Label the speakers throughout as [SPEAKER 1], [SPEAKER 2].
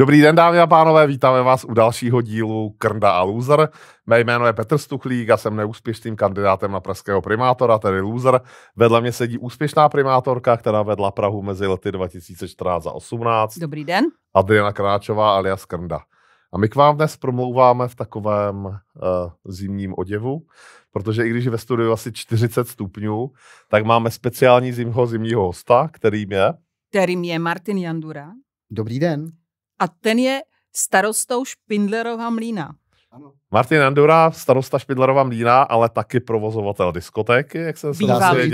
[SPEAKER 1] Dobrý den, dámy a pánové, vítáme vás u dalšího dílu Krnda a Loser. Mé jméno je Petr Stuchlík a jsem neúspěšným kandidátem na pražského primátora, tedy Loser. Vedle mě sedí úspěšná primátorka, která vedla Prahu mezi lety 2014 a 18. Dobrý den. Adriana Kráčová alias Krnda. A my k vám dnes promlouváme v takovém uh, zimním oděvu, protože i když ve studiu asi 40 stupňů, tak máme speciální zimho zimního hosta, kterým je...
[SPEAKER 2] Kterým je Martin Jandura. Dobrý den. A ten je starostou Špindlerova mlína.
[SPEAKER 1] Martin Endura, starosta Špindlerova mlína, ale taky provozovatel diskotéky, jak jsem se bývalý.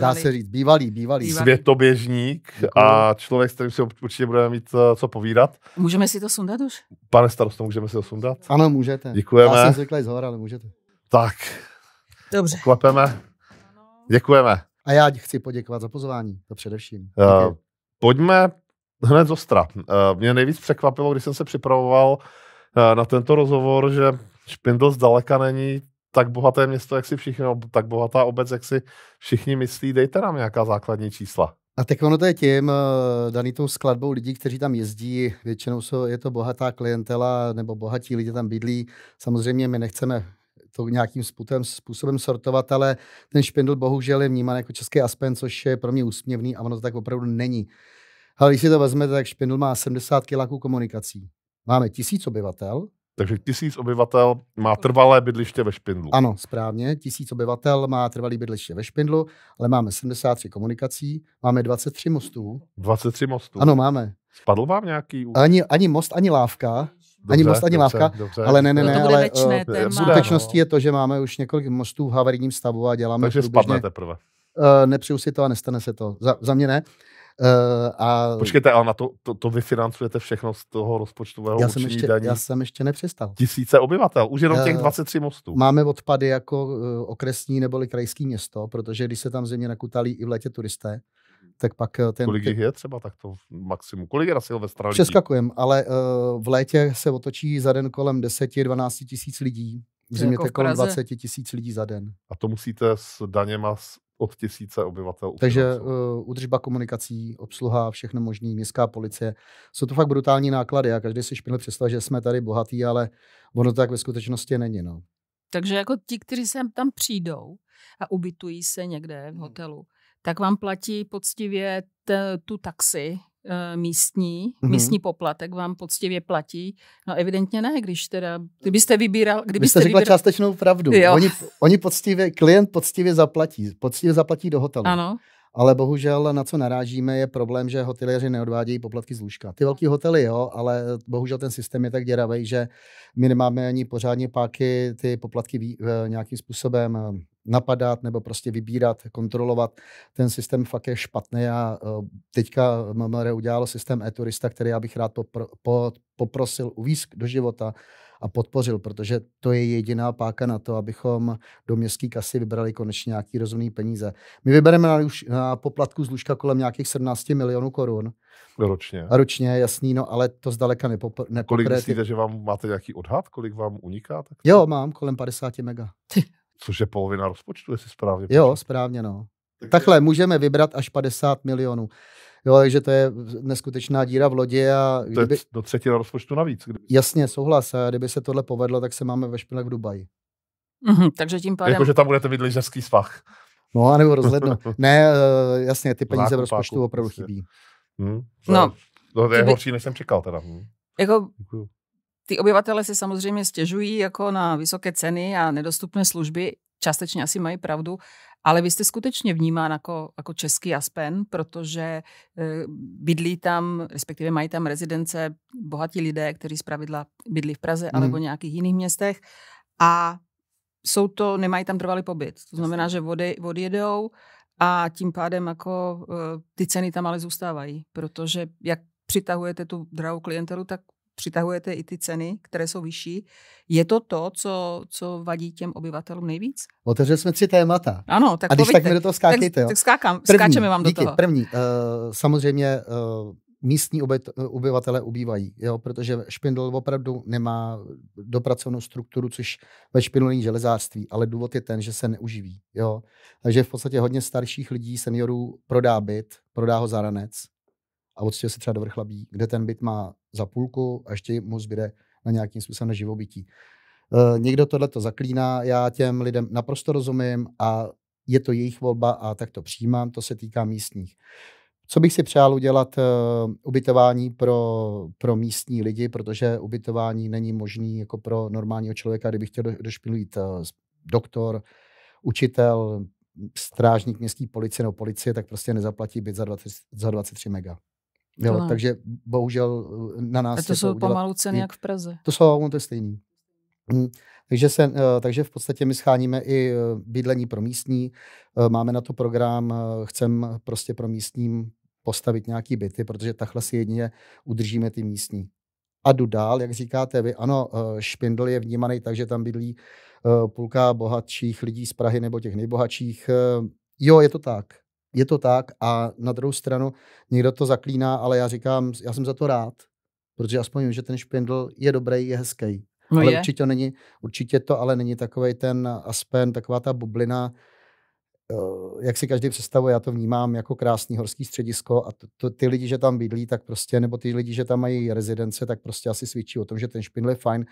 [SPEAKER 1] Dá se
[SPEAKER 3] říct, bývalý. bývalý.
[SPEAKER 1] Světoběžník Děkuju. a člověk, s kterým si určitě budeme mít eh, co povídat.
[SPEAKER 3] Můžeme si to sundat už?
[SPEAKER 1] Pane starosto, můžeme si to sundat? Ano, můžete. Děkujeme. Já jsem
[SPEAKER 3] zvyklý z hora, ale můžete.
[SPEAKER 1] Tak. Dobře. Klepeme. Děkujeme.
[SPEAKER 3] A já chci poděkovat za pozvání, to především. Uh,
[SPEAKER 1] pojďme hned z ostra. Eh, mě nejvíc překvapilo, když jsem se připravoval eh, na tento rozhovor, že Špindl zdaleka není tak bohaté město, jak si všichni, tak bohatá obec, jak si všichni myslí. Dejte nám nějaká základní čísla.
[SPEAKER 3] A tak ono to je tím, eh, daný tou skladbou lidí, kteří tam jezdí, většinou jsou, je to bohatá klientela nebo bohatí lidé tam bydlí. Samozřejmě my nechceme to nějakým způsobem sortovat, ale ten špindl bohužel je vnímán jako český aspen, což je pro mě úsměvný a ono to tak opravdu není. Ale když si to vezmete, tak Špindl má 70 kiláků komunikací. Máme tisíc obyvatel. Takže tisíc obyvatel má trvalé bydliště ve Špindlu. Ano, správně. Tisíc obyvatel má trvalé bydliště ve Špindlu, ale máme 73 komunikací, máme 23 mostů.
[SPEAKER 1] 23 mostů? Ano, máme. Spadl
[SPEAKER 3] vám nějaký? Ani, ani most, ani lávka. Dobře, ani most, ani dobře, lávka, dobře, ale ne, ne, ne, eh, to ale v skutečnosti je to, že máme už několik mostů v havarijním stavu a děláme Takže průběžně. spadne teprve. Uh, eh, nepřiju si to a nestane se to. Za, za mě ne. Eh,
[SPEAKER 1] a... Počkejte, ale na to, to, to vyfinancujete všechno z toho rozpočtového já jsem ještě, daní. Já jsem
[SPEAKER 3] ještě nepřestal.
[SPEAKER 1] Tisíce obyvatel, už jenom eh, těch
[SPEAKER 3] 23 mostů. Máme odpady jako eh, okresní neboli krajský město, protože když se tam země nakutalí i v létě turisté, tak pak ten... Kolik jich je
[SPEAKER 1] třeba takto maximum? Kolik je na ve straně.
[SPEAKER 3] Přeskakujem, ale uh, v létě se otočí za den kolem 10-12 tisíc lidí. V zimě jako kolem 20 tisíc lidí za den.
[SPEAKER 1] A to musíte s daněma od tisíce obyvatel. Takže
[SPEAKER 3] uh, eh, udržba komunikací, obsluha, všechno možné, městská policie. Jsou to fakt brutální náklady a každý si špinil představuje, že jsme tady bohatí, ale ono tak ve skutečnosti není. No.
[SPEAKER 2] Takže jako ti, kteří sem tam přijdou a ubytují se někde v hmm. hotelu, hmm. tak vám platí poctivě t, tu taxi, Eh, místní, mm-hmm. místní poplatek vám poctivě platí. No evidentně ne, když teda, kdybyste vybíral... Kdybyste řekla vybíral... částečnou pravdu. Oni,
[SPEAKER 3] oni poctivě, klient poctivě zaplatí, poctivě zaplatí do hotelu. Ano. Ale bohužel na co narážíme je problém, že hotelieři neodvádějí poplatky z lůžka. Ty velký hotely jo, ale bohužel ten systém je tak děravý, že my nemáme ani pořádně páky ty poplatky eh, nějakým způsobem eh, napadat nebo prostě vybírat, kontrolovat. Ten systém fakt je špatný a e, teďka MMR udělalo systém e-turista, který já bych rád popr- po- poprosil uvízk do života a podpořil, protože to je jediná páka na to, abychom do městské kasy vybrali konečně nějaký rozumný peníze. My vybereme na, na poplatku z lůžka kolem nějakých 17 milionů korun. Ročně. Ročně, jasný, no, ale to zdaleka nepopr- nepopr- Kolik myslíte, že
[SPEAKER 1] vám máte nějaký odhad, kolik vám uniká? Tak?
[SPEAKER 3] Jo, mám kolem 50 mega.
[SPEAKER 1] Což je polovina rozpočtu,
[SPEAKER 3] jestli správně. Jo, počít. správně, no. Tak Takhle je... můžeme vybrat až 50 milionů. Jo, takže to je neskutečná díra v lodi. A to kdyby... je do třetina rozpočtu navíc. Kdyby... Jasně, souhlas. A kdyby se tohle povedlo, tak se máme ve špinách v Dubaji. Mm-hmm, takže tím pádem... Jakože
[SPEAKER 1] tam budete mít ližerský svah.
[SPEAKER 3] No, anebo rozhledno. ne, eh, jasně, ty peníze Zákupáku, v rozpočtu opravdu prostě. chybí. Hmm,
[SPEAKER 2] no, no, to
[SPEAKER 1] je by... horší, než jsem čekal teda. Hmm. Jako Děkuju.
[SPEAKER 2] Ty obyvatele si samozřejmě stěžují jako na vysoké ceny a nedostupné služby, částečně asi mají pravdu, ale vy jste skutečně vnímán jako, jako český Aspen, protože eh, bydlí tam, respektive mají tam rezidence bohatí lidé, kteří zpravidla bydlí v Praze hmm. alebo nějakých jiných městech a jsou to, nemají tam trvalý pobyt. To znamená, že vody, vody jedou a tím pádem jako eh, ty ceny tam ale zůstávají, protože jak přitahujete tu drahou klientelu, tak přitahujete i ty ceny, které jsou vyšší. Je to to, co, co vadí těm obyvatelům nejvíc?
[SPEAKER 3] Otevřeli jsme tři témata. Ano, tak A když povíte. tak mi do toho skákejte. Tak, jo. tak skákám, první, skáčeme vám díky, do toho. První, uh, samozřejmě uh, místní obyvatele ubývají, jo, protože Špindl opravdu nemá dopracovanou strukturu, což ve Špindlu není železářství, ale důvod je ten, že se neuživí. Jo. Takže v podstatě hodně starších lidí, seniorů, prodá byt, prodá ho za ranec, a odstěhuje se třeba do Vrchlabí, kde ten byt má za půlku a ještě mu zbyde na nějakým způsobem na živobytí. E, někdo tohle to zaklíná, já těm lidem naprosto rozumím a je to jejich volba a tak to přijímám, to se týká místních. Co bych si přál udělat e, ubytování pro, pro místní lidi, protože ubytování není možný jako pro normálního člověka, kdyby chtěl do, jít eh, doktor, učitel, strážník městské policie nebo policie, tak prostě nezaplatí byt za, 20, za 23 mega. Jo, no. Takže bohužel eh, na nás... A to jsou to udělat... pomalu ceny jak v Praze. To jsou, to je stejný. Hm. Takže, se, eh, takže v podstatě my scháníme i eh, bydlení pro místní. Máme na to program, chcem prostě pro místním postavit nějaký byty, protože takhle si jedině udržíme ty místní. A jdu dál, jak říkáte vy, ano, Špindl je vnímaný tak, že tam bydlí půlka bohatších lidí z Prahy nebo těch nejbohatších. Jo, je to tak je to tak a na druhou stranu někdo to zaklíná, ale já říkám, já jsem za to rád, protože aspoň vím, že ten špindl je dobrý, je hezký. No ale je. určitě není, určitě to ale není takový ten aspen, taková ta bublina, eh, jak si každý představuje, já to vnímám jako krásný horský středisko a to, to, ty lidi, že tam bydlí, tak prostě, nebo ty lidi, že tam mají rezidence, tak prostě asi svědčí o tom, že ten špindl je fajn.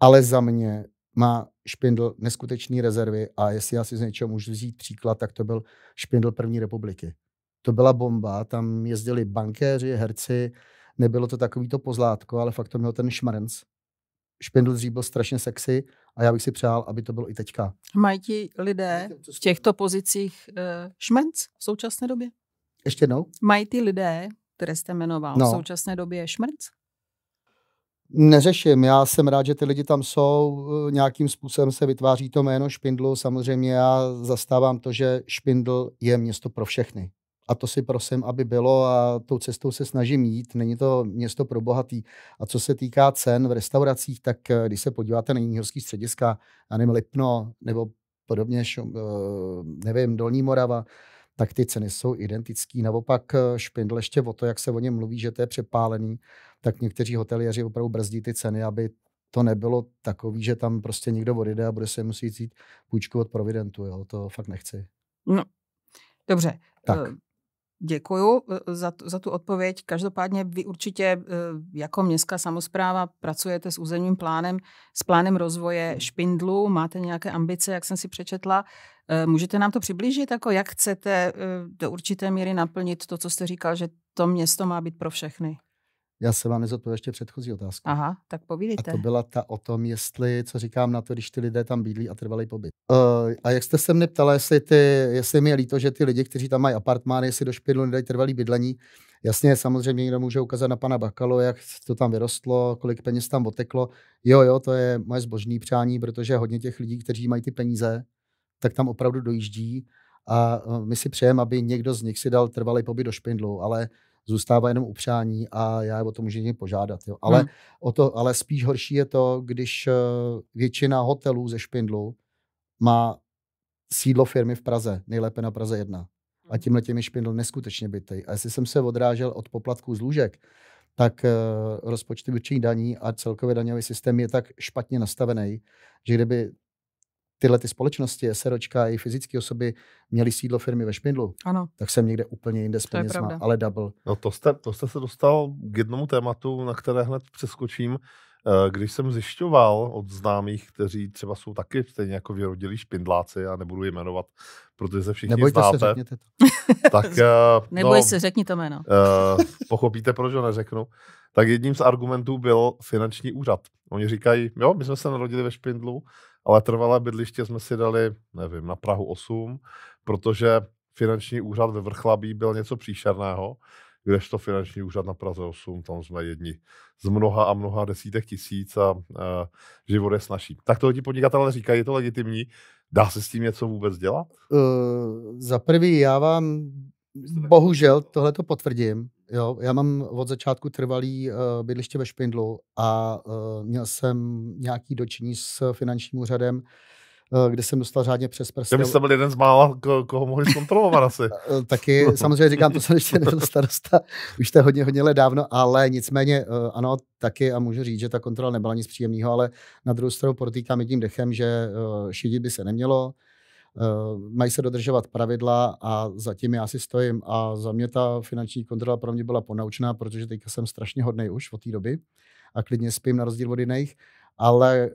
[SPEAKER 3] Ale za mě má Špindl neskutečné rezervy a jestli já si z něčeho můžu vzít příklad, tak to byl Špindl první republiky. To byla bomba, tam jezdili bankéři, herci, nebylo to to pozlátko, ale fakt to měl ten šmarenc. Špindl dřív byl strašně sexy a já bych si přál, aby to bylo i teďka.
[SPEAKER 2] Mají ti lidé v těchto pozicích eh, šmenc v současné době? Ještě jednou? Mají ti lidé, které jste jmenoval, no. v současné době šmrnc?
[SPEAKER 3] neřeším. Já jsem rád, že ty lidi tam jsou. Eh, nějakým způsobem se vytváří to jméno Špindlu. Samozřejmě já zastávám to, že Špindl je město pro všechny. A to si prosím, aby bylo a tou cestou se snažím jít. Není to město pro bohatý. A co se týká cen v restauracích, tak eh, když se podíváte na jiní střediska, já nevím, Lipno nebo podobně, eh, nevím, Dolní Morava, tak ty ceny jsou identické. Naopak eh, špindl ještě o to, jak se o něm mluví, že to je přepálený, tak někteří hoteliéři opravdu brzdí ty ceny, aby to nebylo takový, že tam prostě někdo odjede a bude se musí jít půjčku od Providentu. Jo? To fakt nechci. No, dobře. Tak. Eh,
[SPEAKER 2] Děkuji eh, za, za tu odpověď. Každopádně vy určitě eh, jako městská samozpráva pracujete s územním plánem, s plánem rozvoje mhm. špindlu, máte nějaké ambice, jak jsem si přečetla. Eh, můžete nám to přiblížit, jako jak chcete do určité míry naplnit to, co jste říkal, že to město má být pro všechny?
[SPEAKER 3] Já se vám nezodpověděl ještě předchozí otázku.
[SPEAKER 2] Aha, tak povídejte. A to
[SPEAKER 3] byla ta o tom, jestli, co říkám na to, když ty lidé tam bydlí a trvalý pobyt. Uh, a jak jste se mě ptala, jestli, ty, jestli mi je líto, že ty lidi, kteří tam mají apartmány, jestli do špidlu nedají trvalý bydlení, Jasně, samozřejmě někdo může ukázat na pana Bakalo, jak to tam vyrostlo, kolik peněz tam oteklo. Jo, jo, to je moje zbožné přání, protože hodně těch lidí, kteří mají ty peníze, tak tam opravdu dojíždí a eh, my si přejeme, aby někdo z nich si dal trvalý pobyt do špindlu, ale zůstává jenom upřání a já je o to můžu jen požádat. Jo. Ale, hmm. o to, ale spíš horší je to, když eh, většina hotelů ze Špindlu má sídlo firmy v Praze, nejlépe na Praze 1. A hmm. tímhle těmi Špindl neskutečně bytej. A jestli jsem se odrážel od poplatků z lůžek, tak eh, rozpočty určení daní a celkově daňový systém je tak špatně nastavený, že kdyby tyhle ty společnosti, SROčka i fyzické osoby, měly sídlo firmy ve Špindlu. Ano. Tak jsem někde úplně jinde s penězma, ale double. No to
[SPEAKER 1] jste, to jste se dostal k jednomu tématu, na které hned přeskočím. Eh, když jsem zjišťoval od známých, kteří třeba jsou taky stejně jako vyrodilí špindláci, já nebudu jmenovat, protože se všichni Nebojte znáte. se, to. Tak, eh, Neboj no, se, řekni to jméno. Eh, pochopíte, proč ho neřeknu. Tak jedním z argumentů byl finanční úřad. Oni říkají, jo, my jsme se narodili ve špindlu, ale trvalé bydliště jsme si dali, nevím, na Prahu 8, protože finanční úřad ve Vrchlabí byl něco příšerného, kdežto finanční úřad na Praze 8, tam jsme jedni z mnoha a mnoha desítek tisíc a, a život je snažší. Tak to ti podnikatelé říkají, je to legitimní. Dá se s tím něco vůbec dělat?
[SPEAKER 3] Uh, za prvý, já vám bohužel tohle to potvrdím. Jo, já mám od začátku trvalý uh, bydliště ve Špindlu a uh, měl jsem nějaký dočení s finančním úřadem, uh, kde jsem dostal řádně přes prsty. Já jste byl jeden z mála, ko- koho mohli zkontrolovat asi. Taky, samozřejmě říkám, to jsem ještě nebyl starosta, už to je hodně, hodně let dávno, ale nicméně uh, ano, taky a můžu říct, že ta kontrola nebyla nic příjemného, ale na druhou stranu protýkám jedním dechem, že uh, šidit by se nemělo, Eh, mají se dodržovat pravidla a zatím já si stojím. A za mě ta finanční kontrola pro mě byla ponaučná, protože teďka jsem strašně hodnej už od té doby a klidně spím na rozdíl od jiných. Ale eh,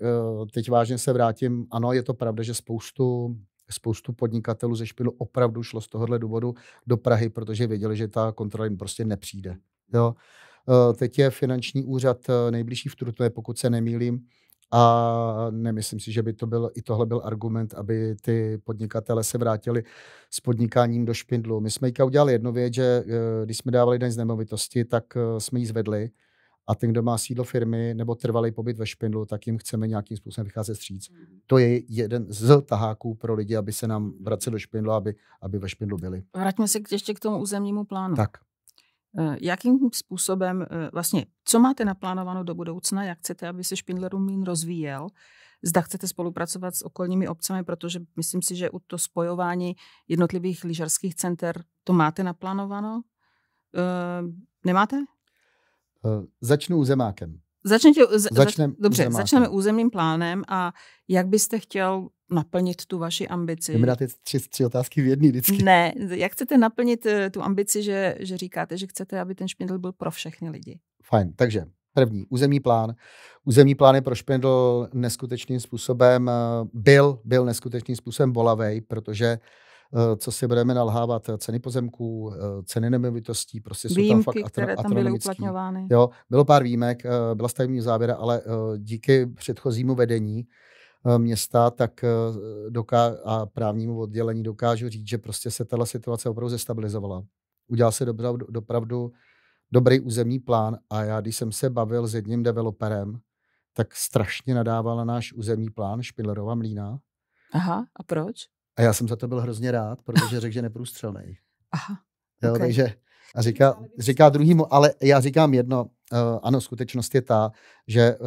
[SPEAKER 3] teď vážně se vrátím. Ano, je to pravda, že spoustu spoustu podnikatelů ze špilu opravdu šlo z tohohle důvodu do Prahy, protože věděli, že ta kontrola jim prostě nepřijde. Jo. Eh, teď je finanční úřad nejbližší v Trutnově, pokud se nemýlím, a nemyslím si, že by to byl, i tohle byl argument, aby ty podnikatele se vrátili s podnikáním do špindlu. My jsme udělali jednu věc, že eh, když jsme dávali daň z nemovitosti, tak eh, jsme ji zvedli a ten, kdo má sídlo firmy nebo trvalý pobyt ve špindlu, tak jim chceme nějakým způsobem vycházet stříc. Mhm. To je jeden z taháků pro lidi, aby se nám vraceli do špindlu, aby, aby ve špindlu byli.
[SPEAKER 2] Vraťme se ještě k tomu územnímu plánu. Tak. Eh, jakým způsobem, eh, vlastně, co máte naplánováno do budoucna, jak chcete, aby se Špindlerumlín rozvíjel? Zda chcete spolupracovat s okolními obcemi, protože myslím si, že u to spojování jednotlivých lyžařských center to máte naplánováno? Eh, nemáte?
[SPEAKER 3] Začnu územákem. Začnete. Začnem dobře, začneme
[SPEAKER 2] územním plánem a jak byste chtěl naplnit tu vaši ambici. Jdeme na ty tři,
[SPEAKER 3] tři otázky v jedný vždycky.
[SPEAKER 2] Ne, jak chcete naplnit eh, tu ambici, že, že říkáte, že chcete, aby ten špindl byl pro všechny lidi?
[SPEAKER 3] Fajn, takže první, územní plán. Územní plán je pro špindl neskutečným způsobem, eh, byl, byl neskutečným způsobem bolavej, protože eh, co si budeme nalhávat, ceny pozemků, ceny nemovitostí, prostě Výjimky, jsou tam fakt které tam byly uplatňovány. Jo, bylo pár výjimek, byla stavební závěra, ale díky předchozímu vedení Eh, města, tak eh, doká- a právnímu oddělení dokážu říct, že prostě se tato situace opravdu zestabilizovala. Udělal se dopravdu, dopravdu dobrý územní plán a já, když jsem se bavil s jedním developerem, tak strašně nadával na náš územní plán Špindlerova mlína.
[SPEAKER 2] Aha, a proč?
[SPEAKER 3] A já jsem za to byl hrozně rád, protože řekl, že neprůstřelný. Aha, jo, okay. Takže a říká, říká druhýmu, ale já říkám jedno, Eh, ano, skutečnost je ta, že eh,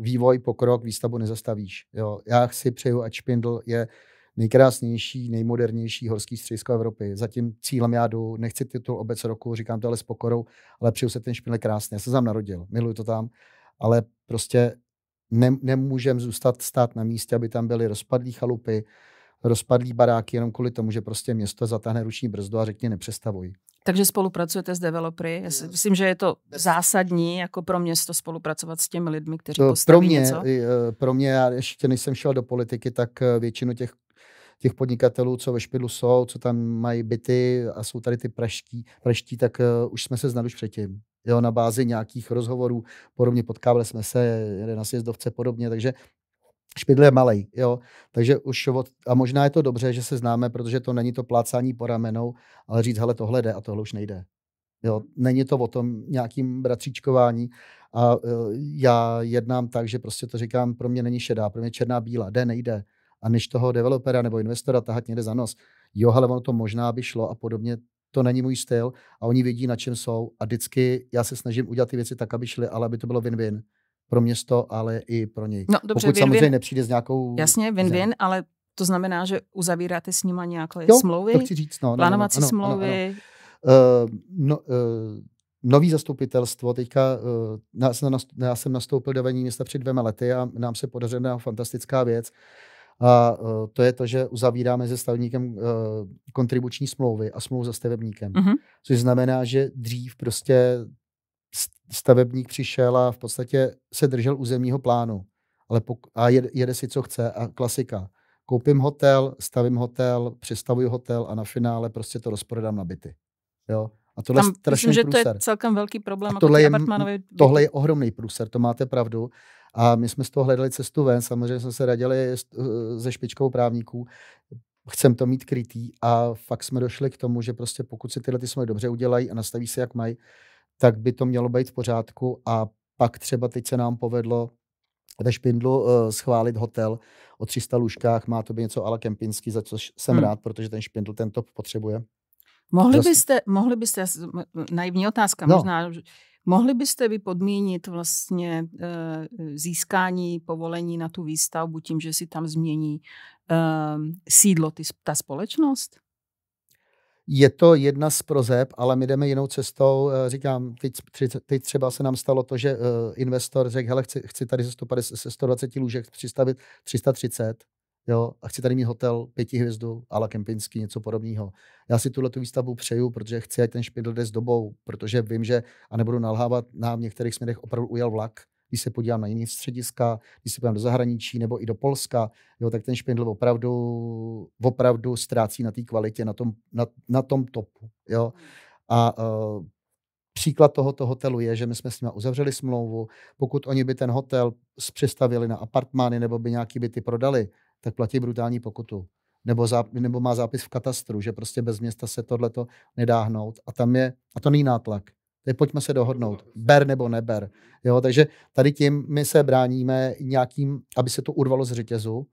[SPEAKER 3] vývoj, pokrok, výstavbu nezastavíš. Jo. Já si přeju, ať Špindl je nejkrásnější, nejmodernější horský středisko Evropy. Zatím cílem já jdu, nechci titul obec roku, říkám to ale s pokorou, ale přeju se ten Špindl krásně. Já se tam narodil, miluju to tam, ale prostě ne, nemůžem zůstat stát na místě, aby tam byly rozpadlý chalupy, rozpadlý baráky jenom kvůli tomu, že prostě město zatáhne ruční brzdu a řekně nepřestavuj.
[SPEAKER 2] Takže spolupracujete s developery? Já si myslím, že je to zásadní jako pro město spolupracovat s těmi lidmi, kteří to postaví pro mě, něco.
[SPEAKER 3] E, pro mě, já ještě než jsem šel do politiky, tak e, většinu těch těch podnikatelů, co ve Špidlu jsou, co tam mají byty a jsou tady ty praští, praští tak uh, už jsme se znali už předtím. Jo, na bázi nějakých rozhovorů, podobně potkávali jsme se, jeli na sjezdovce podobně, takže Špidl je malý, jo. Takže už od, a možná je to dobře, že se známe, protože to není to plácání po ramenou, ale říct, hele, tohle jde a tohle už nejde. Jo, není to o tom nějakým bratříčkování a uh, já jednám tak, že prostě to říkám, pro mě není šedá, pro mě černá bílá, jde, nejde. A než toho developera nebo investora tahat někde za nos, jo, ale ono to možná by šlo a podobně, to není můj styl a oni vidí, na čem jsou a vždycky já se snažím udělat ty věci tak, aby šly, ale aby to bylo win-win pro město, ale i pro něj. No, dobře, Pokud win, samozřejmě win. nepřijde s nějakou... Jasně, win-win,
[SPEAKER 2] ale to znamená, že uzavíráte s nima nějaké jo, smlouvy? to chci říct, no. no, no plánovací no, no, smlouvy? Ano,
[SPEAKER 3] ano, Uh, eh, no, uh, nový zastupitelstvo, teďka eh, já jsem nastoupil do vení města před dvěma lety a nám se podařila fantastická věc, a to je to, že uzavíráme se stavebníkem kontribuční smlouvy a smlouvu za stavebníkem. Uh-huh. Což znamená, že dřív prostě stavebník přišel a v podstatě se držel územního plánu. Ale pok- a jede, jede si, co chce. A klasika. Koupím hotel, stavím hotel, přestavuji hotel a na finále prostě to rozprodám na byty. Jo? A tohle Tam, myslím, že průser. to je
[SPEAKER 2] celkem velký problém. A tohle, je, tohle
[SPEAKER 3] je ohromný průser, to máte pravdu. A my jsme z toho hledali cestu ven, samozřejmě jsme se radili eh, se špičkou právníků, chcem to mít krytý a fakt jsme došli k tomu, že prostě pokud si tyhle ty smlouvy dobře udělají a nastaví se, jak mají, tak by to mělo být v pořádku a pak třeba teď se nám povedlo ve Špindlu uh, schválit hotel o 300 lůžkách, má to být něco ala kempinský, za což jsem hmm. rád, protože ten Špindl ten top potřebuje. Mohli Zas...
[SPEAKER 2] byste, mohli byste, naivní otázka no. možná, mohli byste vy podmínit vlastně uh, získání povolení na tu výstavbu tím, že si tam změní uh, sídlo, ty, ta
[SPEAKER 3] společnost? je to jedna z prozeb, ale my jdeme jinou cestou. Eh, říkám, teď, teď třeba se nám stalo to, že eh, investor řekl, hele, chci, chci tady ze, 150, 120 lůžek přistavit 330, jo, a chci tady mít hotel pěti hvězdu, ala Kempinský, něco podobného. Já si tuhle tu výstavbu přeju, protože chci, ať ten špindl jde s dobou, protože vím, že, a nebudu nalhávat, nám v některých směrech opravdu ujel vlak, když se podívám na jiné střediska, když se podívám do zahraničí nebo i do Polska, jo, tak ten špindl opravdu, opravdu ztrácí na té kvalitě, na tom, na, na tom topu. Jo. A uh, Příklad tohoto hotelu je, že my jsme s nimi uzavřeli smlouvu. Pokud oni by ten hotel přestavili na apartmány nebo by nějaký byty prodali, tak platí brutální pokutu. Nebo, záp, nebo má zápis v katastru, že prostě bez města se tohleto nedá hnout. A tam je, a to není nátlak. Teď pojďme se dohodnout, ber nebo neber. Jo, takže tady tím my se bráníme nějakým, aby se to urvalo z řetězu,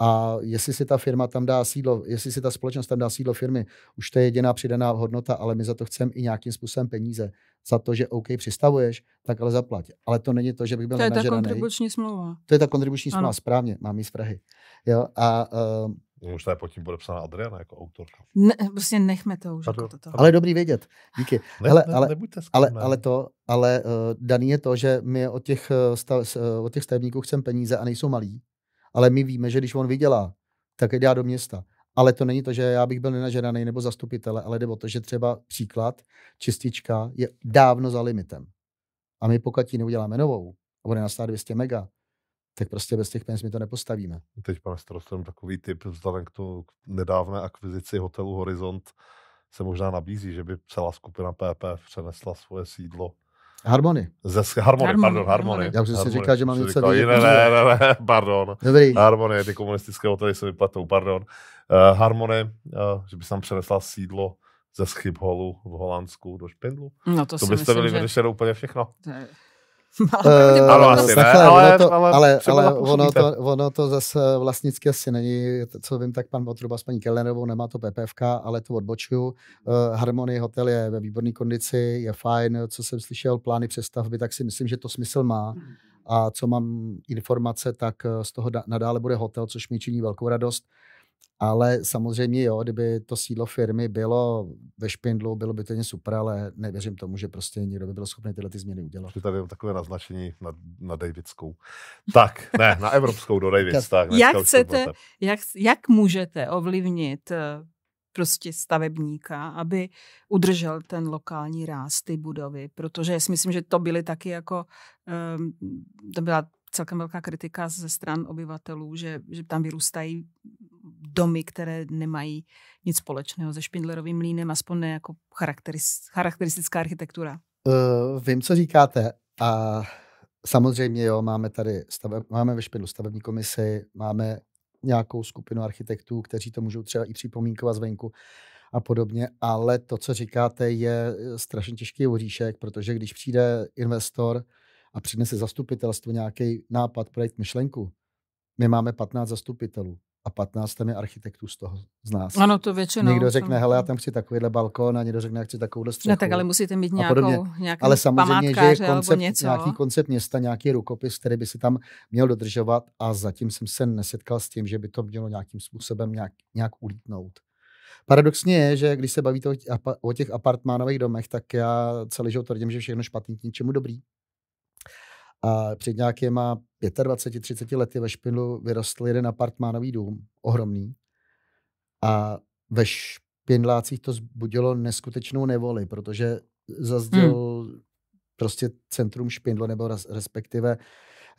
[SPEAKER 3] a jestli si ta firma tam dá sídlo, jestli si ta společnost tam dá sídlo firmy, už to je jediná přidaná hodnota, ale my za to chceme i nějakým způsobem peníze. Za to, že OK, přistavuješ, tak ale zaplať. Ale to není to, že bych byl To je ta kontribuční smlouva. To je ta kontribuční smlouva, správně, mám ji z Prahy. Jo? A uh,
[SPEAKER 1] Možná je pod tím podepsána Adriana
[SPEAKER 3] jako autorka.
[SPEAKER 2] Ne, prostě nechme to už. Jako
[SPEAKER 3] Ale dobrý vědět. Díky. Ne, Hele, ne, ale, ale, ale, to, ale uh, daný je to, že my od těch, eh, stav, uh, eh, od těch stavebníků chceme peníze a nejsou malí. Ale my víme, že když on vydělá, tak jde do města. Ale to není to, že já bych byl nenažraný nebo zastupitele, ale jde o to, že třeba příklad čistička je dávno za limitem. A my pokud ji neuděláme novou, a bude nás 200 mega, tak prostě bez těch peněz my to nepostavíme.
[SPEAKER 1] Teď, pane starostem, takový typ vzhledem k, tu, nedávné akvizici hotelu Horizont se možná nabízí, že by celá skupina PP přenesla svoje sídlo Harmony. Ze, harmony, harmony, pardon, harmony. Já už jsem si říkal, že mám něco říkal, vidět, Ne, ne, ne, ne, pardon. Dobrý. Harmony, ty komunistické hotely se vyplatou, pardon. Uh, harmony, uh, že by tam přenesla sídlo ze Schipholu v Holandsku do Špindlu. No to, to byste byli že... vyřešili úplně všechno. To je... Eh, ano, ale, to, ale, ale, ono, to,
[SPEAKER 3] ono to zase vlastnicky asi není, co vím, tak pan Votruba s paní Kellnerovou nemá to PPFK, ale to odbočuju. Uh, Harmony Hotel je ve výborné kondici, je fajn, co jsem slyšel, plány přestavby, tak si myslím, že to smysl má. Hmm. A co mám informace, tak eh, z toho da- nadále bude hotel, což mi činí velkou radost. Ale samozřejmě jo, kdyby to sídlo firmy bylo ve Špindlu, bylo by to něco super, ale nevěřím tomu, že prostě někdo by byl schopný tyhle ty změny udělat. Že tady je takové naznačení na, na Davidskou. Tak,
[SPEAKER 1] ne, na evropskou do Davids. tak, jak, chcete,
[SPEAKER 2] jak, jak můžete ovlivnit eh, prostě stavebníka, aby udržel ten lokální ráz ty budovy, protože já si myslím, že to byly taky jako, um, to byla celkem velká kritika ze stran obyvatelů, že, že tam vyrůstají domy, které nemají nic společného se Špindlerovým mlínem, aspoň ne jako charakteris, charakteristická architektura.
[SPEAKER 3] Uh, vím, co říkáte. A samozřejmě, jo, máme tady stave- máme ve Špindlu stavební komisi, máme nějakou skupinu architektů, kteří to můžou třeba i připomínkovat zvenku a podobně, ale to, co říkáte, je eh, strašně těžký oříšek, protože když přijde investor a přinese zastupitelstvo nějaký nápad, projekt, myšlenku, my máme 15 zastupitelů a 15 je architektů z toho z nás. Ano, to většinou. Někdo řekne, hele, já tam chci takovýhle balkón a někdo řekne, já chci takovouhle střechu. Ne, no tak ale musíte mít nějakou, nějakou Ale samozřejmě, že je koncept, něco. nějaký koncept města, nějaký rukopis, který by se tam měl dodržovat a zatím jsem se nesetkal s tím, že by to mělo nějakým způsobem nějak, nějak ulítnout. Paradoxně je, že když se bavíte o těch apartmánových domech, tak já celý život tvrdím, že všechno špatný k ničemu dobrý. A před nějakýma 25-30 lety ve Špindlu vyrostl jeden apartmánový dům, ohromný. A ve Špindlácích to zbudilo neskutečnou nevoli, protože hmm. zazděl hmm. prostě centrum Špindlu, nebo respektive,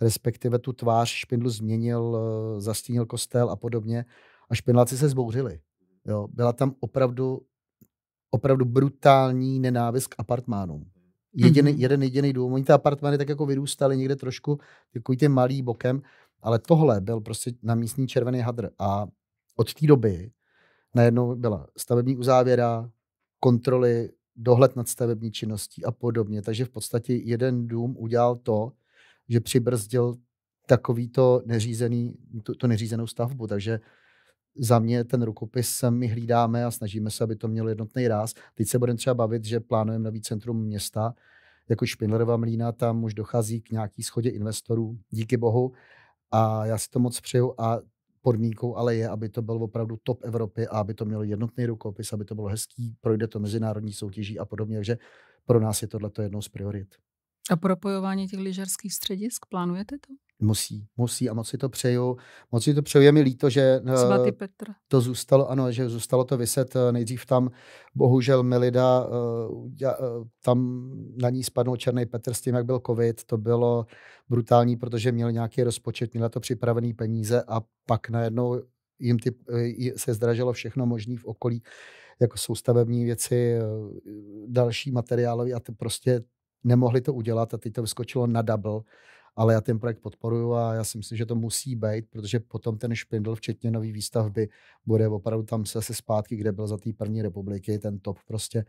[SPEAKER 3] respektive tu tvář Špindlu změnil, eh, zastínil kostel a podobně. A Špindláci se zbouřili. Jo, byla tam opravdu, opravdu brutální nenávist k apartmánům jediný, mm-hmm. jeden jediný dům. Oni ty apartmány tak jako vyrůstaly někde trošku, takový ty malý bokem, ale tohle byl prostě na místní červený hadr a od té doby najednou byla stavební uzávěra, kontroly, dohled nad stavební činností a podobně. Takže v podstatě jeden dům udělal to, že přibrzdil takovýto neřízený, tu, tu neřízenou stavbu. Takže za mě ten rukopis my hlídáme a snažíme se, aby to mělo jednotný ráz. Teď se budeme třeba bavit, že plánujeme nový centrum města, jako Špindlerova mlína, tam už dochází k nějaký schodě investorů, díky bohu. A já si to moc přeju a podmínkou ale je, aby to byl opravdu top Evropy a aby to mělo jednotný rukopis, aby to bylo hezký, projde to mezinárodní soutěží a podobně. Takže pro nás je tohle jednou z priorit.
[SPEAKER 2] A propojování těch lyžařských středisk, plánujete to?
[SPEAKER 3] Musí, musí a moc si to přeju. Moc si to přeju, je mi líto, že eh, Petr. to zůstalo, ano, že zůstalo to vyset eh, nejdřív tam. Bohužel Melida, eh, tam na ní spadnul Černý Petr s tím, jak byl covid, to bylo brutální, protože měl nějaký rozpočet, měla to připravený peníze a pak najednou jim ty, se zdražilo všechno možné v okolí, jako jsou stavební věci, další materiály a ty prostě nemohli to udělat a teď to vyskočilo na double ale já ten projekt podporuju a já si myslím, že to musí být, protože potom ten špindl, včetně nový výstavby, bude opravdu tam se, se zpátky, kde byl za té první republiky, ten top prostě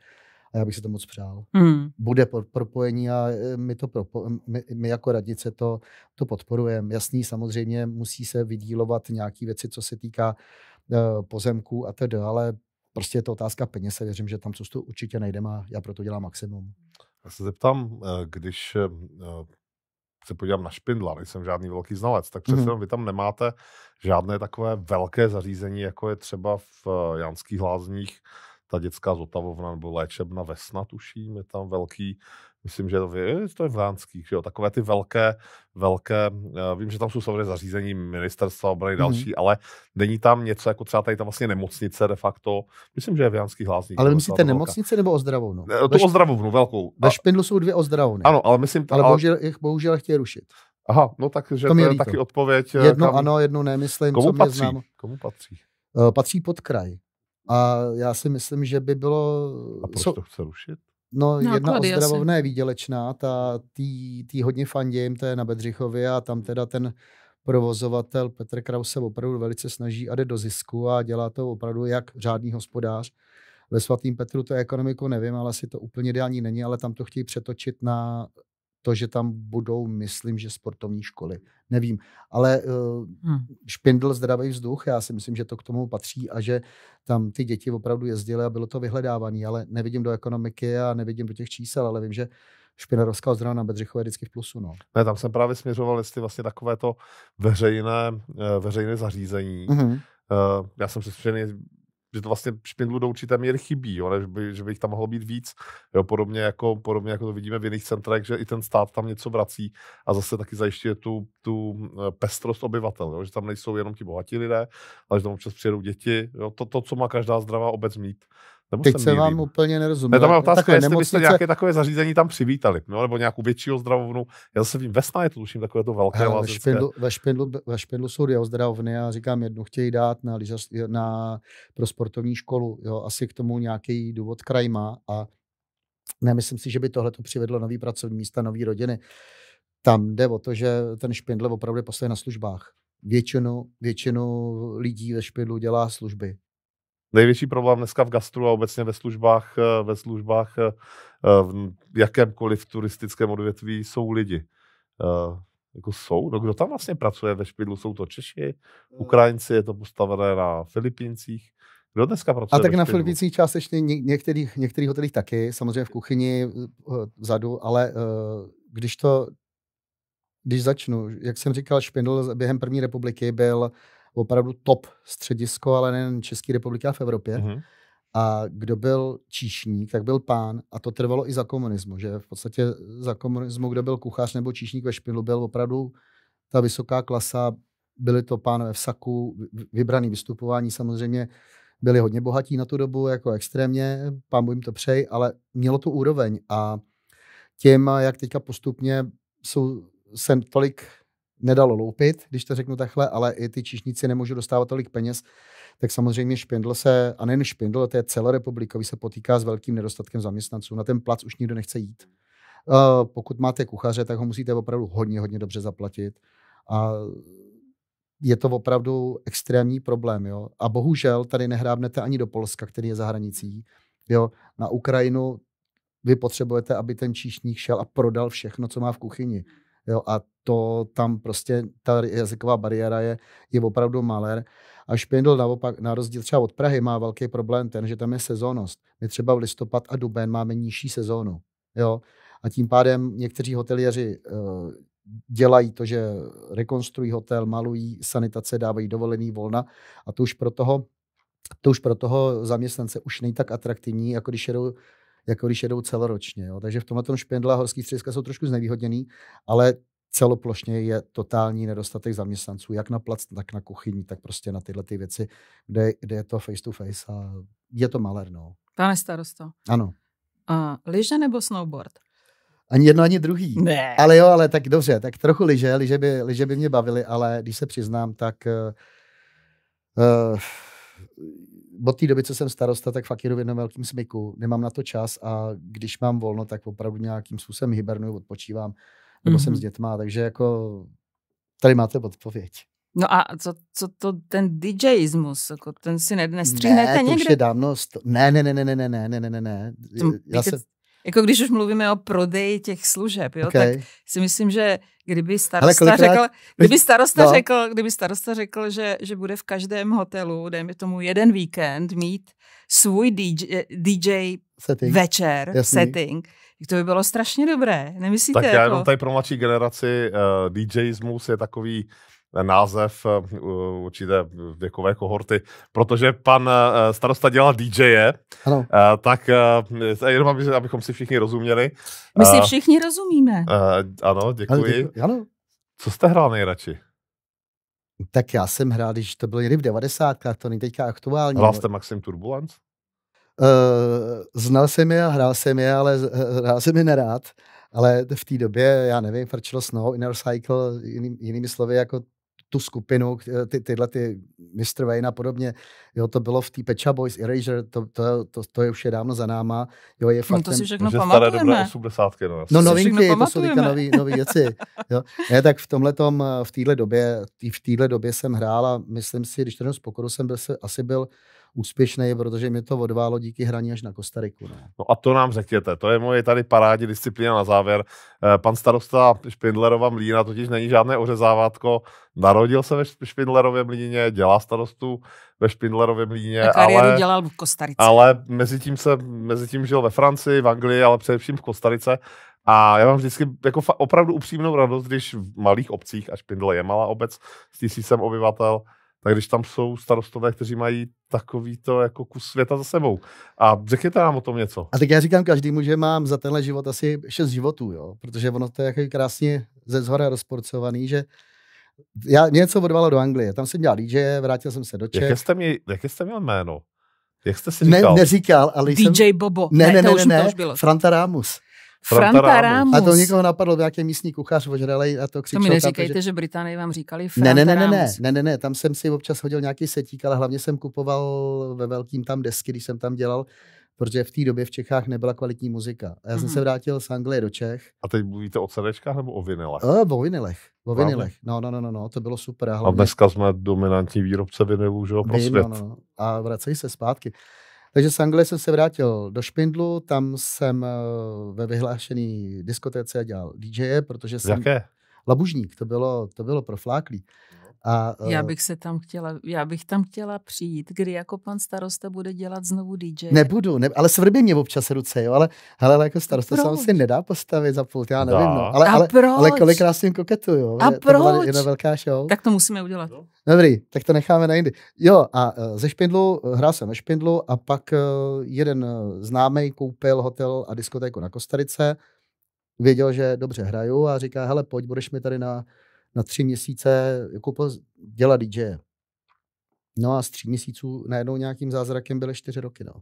[SPEAKER 3] a já bych se to moc přál. Hmm. Bude propojení a e, my, to propo, my, my jako radnice to, to podporujeme. Jasný, samozřejmě musí se vydílovat nějaké věci, co se týká uh, pozemků a tedy, ale prostě je to otázka peněz a věřím, že tam tu určitě najdeme a já proto dělám maximum. Já
[SPEAKER 1] se zeptám, e, když se podívám na Špindla, nejsem žádný velký znalec, tak přece mm-hmm. vy tam nemáte žádné takové velké zařízení, jako je třeba v eh, Janských lázních ta dětská zotavovna nebo léčebna Vesna, tuším, je tam velký myslím, že to, je, to je v Dánských, jo, takové ty velké, velké, eh, vím, že tam jsou samozřejmě zařízení ministerstva obrany mhm. další, mm ale není tam něco jako třeba tady ta vlastně nemocnice de facto, myslím, že je v Jánských lázních. Ale myslíte nemocnice
[SPEAKER 3] velká. nebo ozdravovnu? Ne, eh, tu Veš... ozdravovnu velkou. Ve Špindlu jsou dvě ozdravovny. Ano, ale myslím... Ale, ale... bohužel, bohužel chtějí rušit. Aha, no takže to, to je líto. taky odpověď. Eh, jedno kam... ano, jedno nemyslím. Komu co patří? Znám. Komu patří? Uh, patří pod kraj. A já si myslím, že by bylo... A proč so... to chce rušit? No, Náklady, no, jedna ozdravovna je výdělečná, ta, tý, tý hodně fandím, to je na Bedřichově a tam teda ten provozovatel Petr Kraus se opravdu velice snaží a jde do zisku a dělá to opravdu jak řádný hospodář. Ve svatým Petru to ekonomiku nevím, ale asi to úplně ideální není, ale tam to chtějí přetočit na to, že tam budou, myslím, že sportovní školy. Nevím, ale uh, hmm. špindl zdravý vzduch, já si myslím, že to k tomu patří a že tam ty děti opravdu jezdily a bylo to vyhledávané, ale nevidím do ekonomiky a nevidím do těch čísel, ale vím, že Špinarovská ozdrava na Bedřichové vždycky v plusu. No.
[SPEAKER 1] Ne, tam jsem právě směřoval, jestli vlastně takové to veřejné, eh, veřejné zařízení. Mm-hmm. Uh, já jsem přesvědčený, že to vlastně špindlu do určité míry chybí, jo, ne? Že, by, že by jich tam mohlo být víc. Jo, podobně, jako, podobně jako to vidíme v jiných centrech, že i ten stát tam něco vrací a zase taky zajišťuje tu, tu mm, pestrost obyvatel, jo, že tam nejsou jenom ti bohatí lidé, ale že tam občas přijedou děti. Jo, to, to, co má každá zdravá obec mít, Tomu Teď se vám úplně nerozumím. Ne, tam je otázka, jestli nemocnice... byste nějaké takové zařízení tam přivítali, no, nebo nějakou větší ozdravovnu. Já se vím, ve je tuším takové to velké Hele, ve, špindlu,
[SPEAKER 3] ve, špindlu, ve špindlu jsou dvě ozdravovny, já říkám, jednu chtějí dát na, lyžař, na pro sportovní školu. Jo, asi k tomu nějaký důvod kraj má a nemyslím si, že by tohle to přivedlo nový pracovní místa, nový rodiny. Tam jde o to, že ten špindl opravdu je na službách. Většinu, většinu lidí ve špindlu dělá služby
[SPEAKER 1] Největší problém dneska v gastru a obecně ve službách, eh, ve službách eh, eh, v jakémkoliv turistickém odvětví jsou lidi. Jako jsou? No kdo tam vlastně pracuje ve špidlu? Jsou to Češi, Ukrajinci, je to postavené na Filipíncích. Kdo dneska pracuje? A tak na Filipíncích
[SPEAKER 3] částečně některých, některých hotelích taky, samozřejmě v kuchyni vzadu, ale když to, když začnu, jak jsem říkal, Špindl během první republiky byl opravdu top středisko, ale nejen České republiky, ale v Evropě. Mm-hmm. A kdo byl číšník, tak byl pán. A to trvalo i za komunismu, že v podstatě za komunismu, kdo byl kuchař nebo číšník ve špindlu, byl opravdu ta vysoká klasa. Byli to pánové v saku, vybraný vystupování samozřejmě byli hodně bohatí na tu dobu, jako extrémně, pán jim to přeji, ale mělo to úroveň a tím, jak teďka postupně jsou, jsem tolik nedalo loupit, když to řeknu takhle, ale i ty číšníci nemůžou dostávat tolik peněz, tak samozřejmě Špindl se, a nejen Špindl, ale to je celorepublikový, se potýká s velkým nedostatkem zaměstnanců. Na ten plac už nikdo nechce jít. Eh, pokud máte kuchaře, tak ho musíte opravdu hodně, hodně dobře zaplatit. A je to opravdu extrémní problém. Jo? A bohužel tady nehrábnete ani do Polska, který je za hranicí. Jo? Na Ukrajinu vy potřebujete, aby ten číšník šel a prodal všechno, co má v kuchyni. Jo, a to tam prostě, ta jazyková bariéra je, je opravdu malé. A Špindl naopak, na rozdíl třeba od Prahy, má velký problém ten, že tam je sezónnost. My třeba v listopad a duben máme nižší sezónu. Jo? A tím pádem někteří hotelieri uh, eh, dělají to, že rekonstruují hotel, malují sanitace, dávají dovolený volna a to už pro toho to už pro toho zaměstnance už není tak atraktivní, jako když jedou jako když jedou celoročně. Jo. Takže v tomhle tom špendla horský střediska jsou trošku znevýhodněný, ale celoplošně je totální nedostatek zaměstnanců, jak na plac, tak na kuchyni, tak prostě na tyhle ty věci, kde, kde je to face to face a je to malé. no.
[SPEAKER 2] Pane starosto. Ano. A liže nebo snowboard?
[SPEAKER 3] Ani jedno, ani druhý. Ne. Ale jo, ale tak dobře, tak trochu liže, liže by, liže by mě bavily, ale když se přiznám, tak uh, od té doby, co jsem starosta, tak fakt jdu v jednom velkým smyku. Nemám na to čas a když mám volno, tak opravdu nějakým způsobem hibernuju, odpočívám, nebo mm-hmm. jsem s mm-hmm. dětma, takže jako tady máte odpověď.
[SPEAKER 2] No a co, co to ten DJismus, jako ten si ne, nestříhnete ne, to někde? Už je
[SPEAKER 3] dávno sto... Ne, ne, ne, ne, ne, ne, ne, ne, ne, ne. ne, ne,
[SPEAKER 2] jako když už mluvíme o prodeji těch služeb, jo, okay. tak si myslím, že kdyby starosta, kolikrát... řekl, kdyby starosta, no. řekl, kdyby starosta řekl, že, že bude v každém hotelu, dejme tomu jeden víkend, mít svůj DJ, DJ setting. večer, Jasný. setting, to by bylo strašně dobré, nemyslíte? Tak já jako? jenom jako? tady
[SPEAKER 1] pro mladší generaci uh, eh, DJismus je takový název eh, určité věkové kohorty, protože pan eh, starosta dělal DJ, ano. Eh, tak jenom abychom si všichni rozuměli. My si
[SPEAKER 2] všichni rozumíme.
[SPEAKER 1] Ano, děkuji. Ano. Co jste hrál nejradši?
[SPEAKER 3] Tak já jsem hrál, když to bylo někdy v 90. to není teďka aktuální. Hrál jste
[SPEAKER 1] Maxim Turbulence?
[SPEAKER 3] Uh, znal jsem je hrál jsem je, ale hrál jsem je nerád. Ale v té době, já nevím, frčilo snow, inner cycle, jiný, jinými slovy, jako tu skupinu, ty, tyhle ty Mr. Wayne a podobně, jo, to bylo v té Pecha Boys Erasure, to, to, to, to, je už je dávno za náma, jo, je fakt. No to no, no, si všechno ten, staré dobré 80. No, no novinky, to jsou ty nový, nový věci. Jo. Ne, tak v tomhle tom, v téhle době, v téhle době jsem hrál a myslím si, když ten z pokoru jsem byl, asi byl úspěšný, protože mě to odválo díky hraní až na Kostariku. No.
[SPEAKER 1] no a to nám řekněte, to je moje tady parádní disciplína na závěr. Eh, pan starosta Špindlerova mlína totiž není žádné ořezávátko, narodil se ve Špindlerově mlíně, dělá starostu ve Špindlerově mlíně. A ale, dělal v Kostarice. Ale mezi tím, se, mezi tím žil ve Francii, v Anglii, ale především v Kostarice. A já mám vždycky jako opravdu upřímnou radost, když v malých obcích, a Špindle je malá obec s tisícem obyvatel, tak když tam jsou starostové, kteří mají takovýto jako kus světa za sebou. A řekněte nám o tom něco.
[SPEAKER 3] A tak já říkám každému, že mám za tenhle život asi šest životů, jo? protože ono to je jako krásně ze zhora rozporcovaný, že já něco odvalo do Anglie, tam jsem dělal DJ, vrátil jsem se do Čech. Jaké jste,
[SPEAKER 1] mě, jaké jste měl jméno? Jak
[SPEAKER 3] jste si říkal? Ne, neříkal, ale DJ jsem... Bobo. Ne, ne, ne, ne, ne, ne, ne, ne. Franta Ramus. Franta, Franta A to někoho napadlo, nějaký místní kuchař ožralej a to křičel. To mi neříkejte, tam, že... že
[SPEAKER 2] Britány vám říkali Franta ne, ne, ne, ne, ne,
[SPEAKER 3] ne, ne, ne, tam jsem si občas hodil nějaký setík, ale hlavně jsem kupoval ve velkým tam desky, když jsem tam dělal protože v té době v Čechách nebyla kvalitní muzika. A já jsem mm. se vrátil z Anglie do Čech. A teď mluvíte
[SPEAKER 1] o CDčkách nebo o vinilech? O,
[SPEAKER 3] o vinilech. O vinilech. No, no, no, no, no, to bylo super. A, hlavně... a dneska
[SPEAKER 1] jsme dominantní výrobce vinilů, že jo, pro no, no, no.
[SPEAKER 3] A vracejí se zpátky. Takže z Anglie jsem se vrátil do Špindlu, tam jsem eh, ve vyhlášený diskotéce dělal DJ, protože jsem... Jaké? Labužník, to bylo, to bylo pro fláklí. A, já eh, bych
[SPEAKER 2] se tam chtěla, já bych tam chtěla přijít, kdy jako pan starosta bude dělat znovu DJ.
[SPEAKER 3] Nebudu, ne, ale svrbí mě občas ruce, jo, ale, hele, ale jako starosta proč? si nedá postavit za pult, já nevím, no. ale, ale, ale kolikrát s tím koketuju, jo. A to proč? byla jedna velká show. Tak
[SPEAKER 2] to musíme udělat.
[SPEAKER 3] Dobrý, tak to necháme na jindy. Jo, a eh, ze Špindlu, eh, hrál jsem ve Špindlu a pak jeden známý koupil hotel a diskotéku na Kostarice, věděl, že dobře hraju a říká, hele, pojď, budeš mi tady na na tři měsíce jako dělat DJ. No a z tří měsíců najednou nějakým zázrakem byly čtyři roky. No.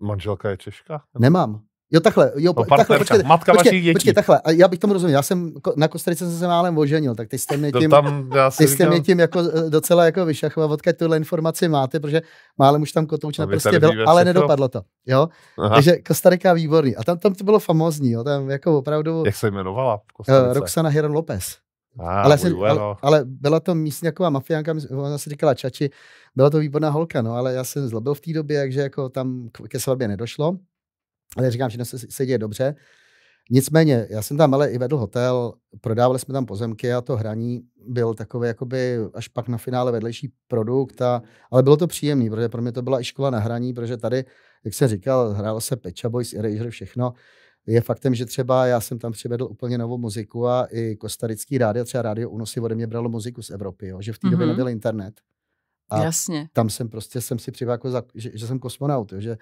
[SPEAKER 3] Manželka je Češka? Nemám. Jo, takhle, jo, no, takhle, počkejte, matka počkejte, vašich dětí. Počkejte, takhle, a já bych tomu rozuměl, já jsem, na Kostarice jsem se málem oženil, tak teď jste mě tím, tam, teď jste mě tím jako eh, docela jako vyšachoval, odkud tuhle informaci máte, protože málem už tam kotouč na prostě byl, ale nedopadlo to, jo. Aha. Takže Kostarika výborný, a tam, tam to bylo famózní, jo, tam jako opravdu. Jak se jmenovala? Eh, Roxana Heron Lopez. Ah, ale, jsem, ale, no. ale, byla to místní taková mafiánka, ona se říkala Čači, byla to výborná holka, no, ale já jsem zlobil v té době, takže jako tam ke svatbě nedošlo, ale říkám, že se, se děje dobře. Nicméně, já jsem tam ale i vedl hotel, prodávali jsme tam pozemky a to hraní byl takový jakoby až pak na finále vedlejší produkt, a, ale bylo to příjemný, protože pro mě to byla i škola na hraní, protože tady, jak jsem říkal, hrálo se Pecha Boys, Erasure, všechno, je faktem, že třeba já jsem tam přivedl úplně novou muziku a i kostarický rádio, třeba rádio Unosy, ode mě bralo muziku z Evropy, jo, že v té mm-hmm. době mhm. nebyl internet. A Jasně. tam jsem prostě jsem si přivedl, jako za, že, že jsem kosmonaut, jo, že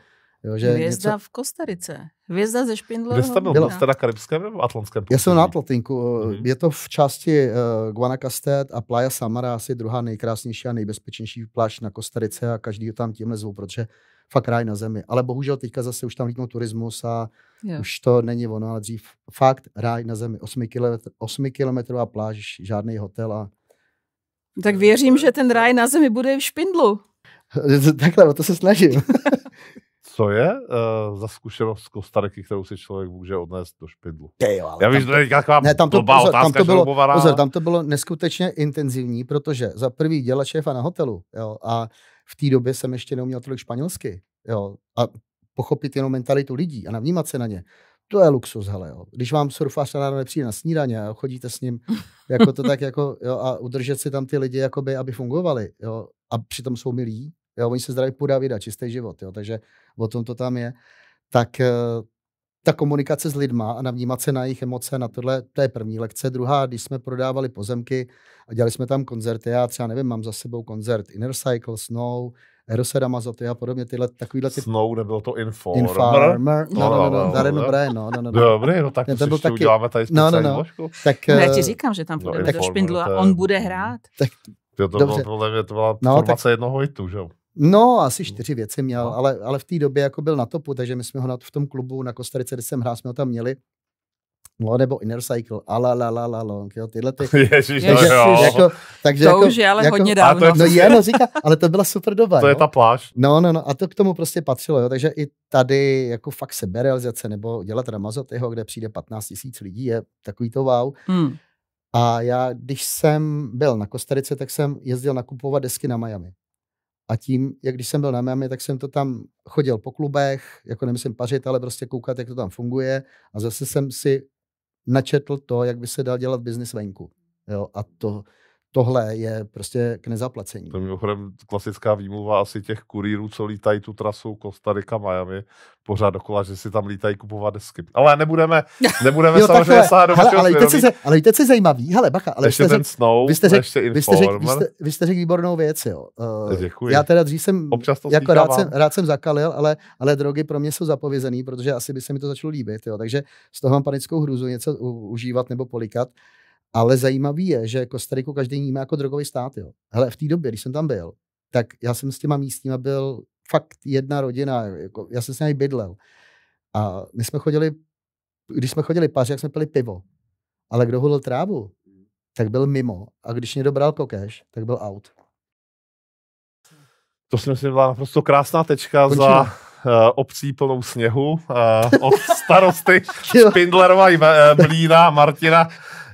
[SPEAKER 3] Jo, že Hvězda
[SPEAKER 2] něco... v Kostarice. Hvězda ze Špindlerovho Kde jste byl? Bylo. Jste na
[SPEAKER 1] Karibském
[SPEAKER 3] nebo Atlantském? Já jsem na Atlantinku. Mm-hmm. Je to v části uh, Guanacaste a Playa Samara, asi druhá nejkrásnější a nejbezpečnější pláž na Kostarice a každý ho tam tímhle zvou, protože fakt ráj na zemi. Ale bohužel teďka zase už tam lítnul turismus a yeah. už to není ono, ale dřív fakt ráj na zemi. 8, kilometr, 8 kilometrová pláž, žádný hotel a
[SPEAKER 2] tak věřím, že ten ráj na zemi bude v špindlu.
[SPEAKER 3] Takhle, to se snažím.
[SPEAKER 1] co je uh, za zkušenost z Kostariky, kterou si člověk může odnést do špindlu. Jo, Já vím, že to je taková
[SPEAKER 3] ne, tam to, blbá pozor, otázka, tam to bylo, pozor, tam to bylo neskutečně intenzivní, protože za prvý děla šéfa na hotelu jo, a v té době jsem ještě neuměl tolik španělsky. Jo, a pochopit jenom mentalitu lidí a navnímat se na ně. To je luxus, hele, jo. Když vám na ráno nepřijde na snídaně a chodíte s ním jako to tak jako, jo, a udržet si tam ty lidi, jakoby, aby fungovali, jo, a přitom jsou milí, jo, oni se zdraví podá vida, čistý život, jo, takže o tom to tam je, tak eh, ta komunikace s lidma a navnímat se na jejich emoce, na tohle, to je první lekce. Druhá, když jsme prodávali pozemky a dělali jsme tam koncerty, já třeba nevím, mám za sebou koncert Inner Cycle, Snow, Erose Ramazoty a podobně, tyhle takovýhle ty... Snow, nebylo to Info. Informer, no, no, no, no, no, no, no dobré, no. No, no, no, no. Dobrý, no tak to si taky... uděláme tady speciální no, no, no. Vložku. Tak, no, já eh, ti říkám, že tam půjdeme no, do špindlu a on bude
[SPEAKER 2] hrát. Tak,
[SPEAKER 1] to, to, Bylo, to byla formace no, tak... jednoho hitu, že jo?
[SPEAKER 3] No, asi čtyři no. věci měl, no. ale, ale v té době jako byl na topu, takže my jsme ho na, v tom klubu na Kostarice, kde jsem hrál, jsme ho tam měli. No, nebo Inner Cycle, a la la la la long, jo, tyhle ty. Ježiš, takže, jo. Jako, takže to jako, už je ale jako, hodně dávno. To no je, no říká, ale to byla super doba. To jo. je ta pláž. No, no, no, a to k tomu prostě patřilo, jo, takže i tady jako fakt seberealizace, nebo dělat Ramazotyho, kde přijde 15 tisíc lidí, je takový to wow. Hmm. A já, když jsem byl na Kostarice, tak jsem jezdil nakupovat desky na Miami. A tím, jak když jsem byl na Miami, tak jsem to tam chodil po klubech, jako nemyslím pařit, ale prostě koukat, jak to tam funguje. A zase jsem si načetl to, jak by se dal dělat biznis venku. Jo, a to, Tohle je prostě k nezaplacení.
[SPEAKER 1] To je klasická výmluva asi těch kurýrů, co lítají tu trasu Kostarika, Miami, pořád dokola, že si tam lítají kupovat desky. Ale nebudeme, nebudeme jo, samozřejmě sáhat do hele, ale, se,
[SPEAKER 3] ale víte, co je zajímavý? Hele, bacha, ale ještě ten snow, vy jste řekl, řek, řek, řek, řek výbornou věc, jo. Uh, Děkuji. Já teda dřív jsem, Občas to jako rád, jsem, rád jsem zakalil, ale, ale drogy pro mě jsou zapovězený, protože asi by se mi to začalo líbit, jo. Takže z toho mám panickou hruzu něco u, užívat nebo polikat. Ale zajímavý je, že Kostariku každý vnímá jako drogový stát. Jo. Hele, v té době, když jsem tam byl, tak já jsem s těma místníma byl fakt jedna rodina. Jako, já jsem s nimi bydlel. A my jsme chodili, když jsme chodili paři, jak jsme pili pivo. Ale kdo hulil trávu, tak byl mimo. A když někdo bral kokeš, tak byl out. To si myslím byla naprosto krásná tečka Končíme. za uh,
[SPEAKER 1] eh, obcí plnou sněhu uh, od starosty uh, eh, Blína Martina.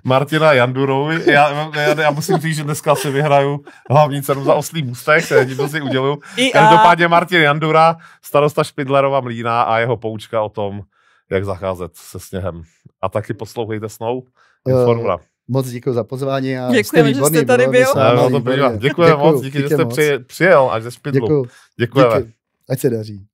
[SPEAKER 1] Martina Jandurovi. Já, já, já musím říct, že dneska si vyhraju hlavní cenu za oslý můstek, to si uděluju. Každopádně Martin Jandura, starosta Špidlerova mlína a jeho poučka o tom, jak zacházet se sněhem. A taky poslouchejte snou eh, Informura.
[SPEAKER 3] Moc děkuji za pozvání. A Děkujeme, jste výborný, že jste tady byl. Eh, no, Děkujeme moc, díky, že jste moc.
[SPEAKER 2] přijel až ze
[SPEAKER 1] Špidlu. Děkuji. Děkujeme. Díky.
[SPEAKER 3] Ať se daří.